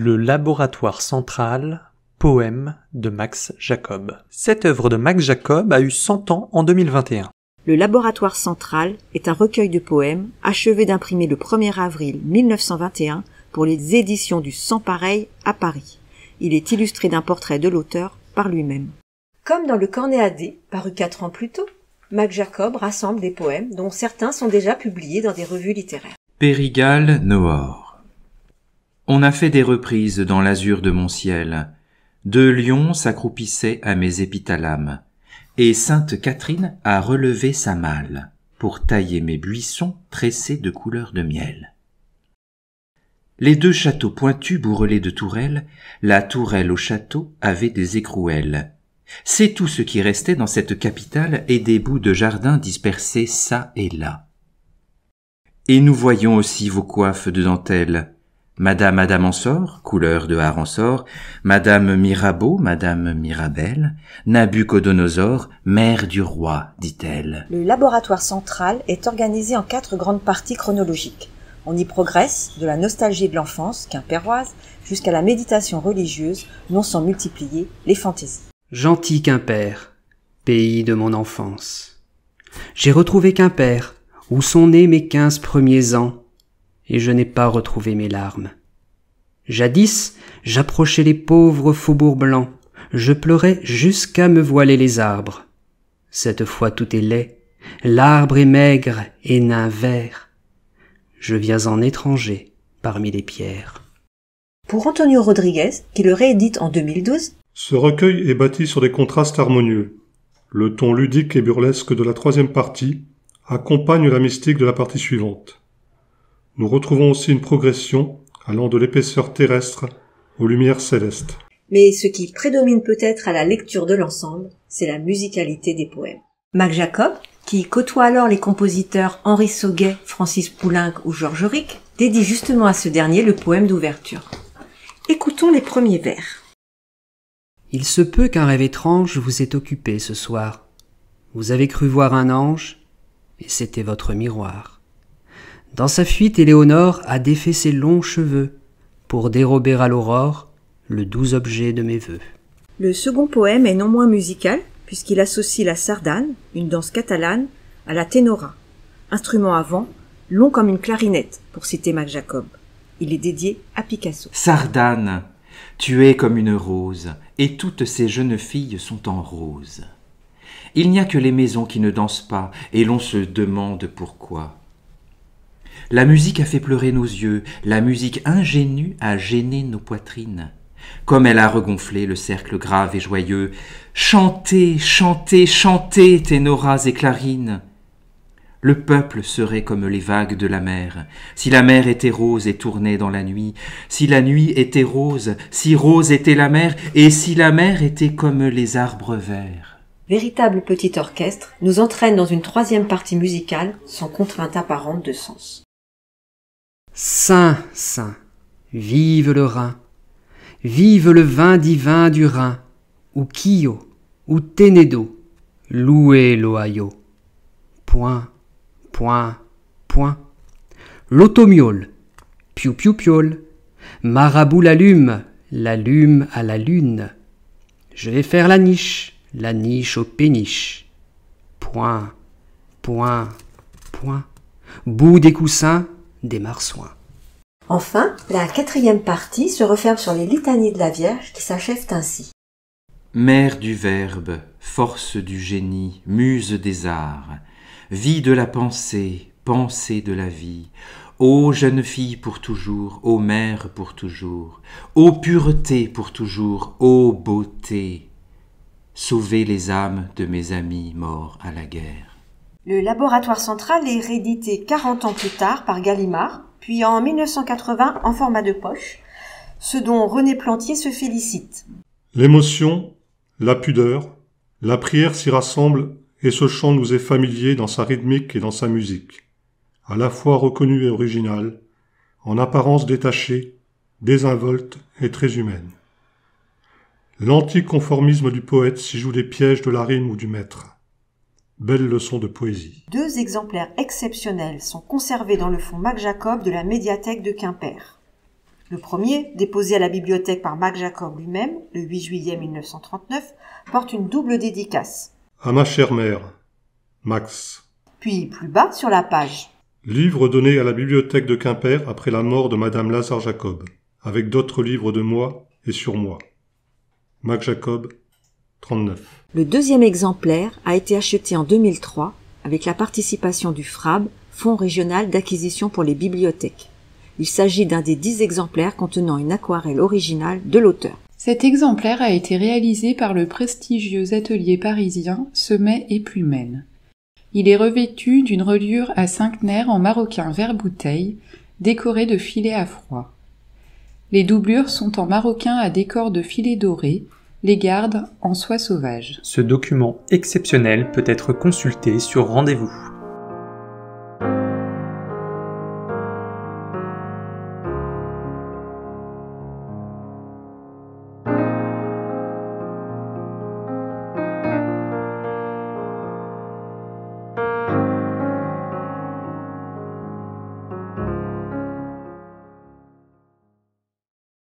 Le Laboratoire central, poème de Max Jacob. Cette œuvre de Max Jacob a eu 100 ans en 2021. Le Laboratoire central est un recueil de poèmes achevé d'imprimer le 1er avril 1921 pour les éditions du Sans Pareil à Paris. Il est illustré d'un portrait de l'auteur par lui-même. Comme dans le Cornéadé, paru quatre ans plus tôt, Max Jacob rassemble des poèmes dont certains sont déjà publiés dans des revues littéraires. Périgal Noor on a fait des reprises dans l'azur de mon ciel. Deux lions s'accroupissaient à mes épithalames. Et sainte Catherine a relevé sa malle pour tailler mes buissons tressés de couleur de miel. Les deux châteaux pointus bourrelés de tourelles, la tourelle au château avait des écrouelles. C'est tout ce qui restait dans cette capitale et des bouts de jardin dispersés çà et là. Et nous voyons aussi vos coiffes de dentelle, Madame sort, couleur de sort, Madame Mirabeau, Madame Mirabelle, Nabucodonosor, mère du roi, dit-elle. Le laboratoire central est organisé en quatre grandes parties chronologiques. On y progresse de la nostalgie de l'enfance, quimpéroise, jusqu'à la méditation religieuse, non sans multiplier les fantaisies. Gentil Quimper, pays de mon enfance. J'ai retrouvé Quimper, où sont nés mes quinze premiers ans, et je n'ai pas retrouvé mes larmes. Jadis, j'approchais les pauvres faubourgs blancs, je pleurais jusqu'à me voiler les arbres. Cette fois tout est laid, l'arbre est maigre et nain vert. Je viens en étranger parmi les pierres. Pour Antonio Rodriguez, qui le réédite en 2012, ce recueil est bâti sur des contrastes harmonieux. Le ton ludique et burlesque de la troisième partie accompagne la mystique de la partie suivante nous retrouvons aussi une progression allant de l'épaisseur terrestre aux lumières célestes. Mais ce qui prédomine peut-être à la lecture de l'ensemble, c'est la musicalité des poèmes. Mac Jacob, qui côtoie alors les compositeurs Henri Sauguet, Francis Poulenc ou Georges Rick, dédie justement à ce dernier le poème d'ouverture. Écoutons les premiers vers. Il se peut qu'un rêve étrange vous ait occupé ce soir. Vous avez cru voir un ange, et c'était votre miroir. Dans sa fuite, Éléonore a défait ses longs cheveux pour dérober à l'aurore le doux objet de mes vœux. Le second poème est non moins musical, puisqu'il associe la sardane, une danse catalane, à la ténora, instrument à vent, long comme une clarinette, pour citer Mac Jacob. Il est dédié à Picasso. Sardane, tu es comme une rose, et toutes ces jeunes filles sont en rose. Il n'y a que les maisons qui ne dansent pas, et l'on se demande pourquoi. La musique a fait pleurer nos yeux, la musique ingénue a gêné nos poitrines. Comme elle a regonflé le cercle grave et joyeux. Chantez, chantez, chantez, ténoras et clarines. Le peuple serait comme les vagues de la mer, si la mer était rose et tournait dans la nuit, si la nuit était rose, si rose était la mer, et si la mer était comme les arbres verts. Véritable petit orchestre nous entraîne dans une troisième partie musicale sans contrainte apparente de sens. Saint, Saint, vive le Rhin, vive le vin divin du Rhin, ou Kio, ou Tenedo, louez l'Ohio. Point, point, point. L'automiole, piou piou piole, marabout l'allume, l'allume à la lune. Je vais faire la niche, la niche au péniche Point, point, point. Bout des coussins, des marsouins. Enfin, la quatrième partie se referme sur les litanies de la Vierge qui s'achèvent ainsi. Mère du Verbe, force du génie, muse des arts, vie de la pensée, pensée de la vie, ô jeune fille pour toujours, ô mère pour toujours, ô pureté pour toujours, ô beauté, sauvez les âmes de mes amis morts à la guerre. Le laboratoire central est réédité 40 ans plus tard par Gallimard, puis en 1980 en format de poche, ce dont René Plantier se félicite. L'émotion, la pudeur, la prière s'y rassemblent et ce chant nous est familier dans sa rythmique et dans sa musique, à la fois reconnu et original, en apparence détachée, désinvolte et très humaine. L'anticonformisme du poète s'y joue des pièges de la rime ou du maître. Belle leçon de poésie. Deux exemplaires exceptionnels sont conservés dans le fonds Mac Jacob de la médiathèque de Quimper. Le premier, déposé à la bibliothèque par Mac Jacob lui-même le 8 juillet 1939, porte une double dédicace. À ma chère mère, Max. Puis plus bas sur la page. Livre donné à la bibliothèque de Quimper après la mort de Madame Lazare Jacob, avec d'autres livres de moi et sur moi. Mac Jacob, le deuxième exemplaire a été acheté en 2003 avec la participation du FRAB, Fonds régional d'acquisition pour les bibliothèques. Il s'agit d'un des dix exemplaires contenant une aquarelle originale de l'auteur. Cet exemplaire a été réalisé par le prestigieux atelier parisien Semet et Plumène. Il est revêtu d'une reliure à cinq nerfs en maroquin vert bouteille, décorée de filets à froid. Les doublures sont en maroquin à décor de filets dorés, les gardes en soie sauvage. Ce document exceptionnel peut être consulté sur rendez-vous.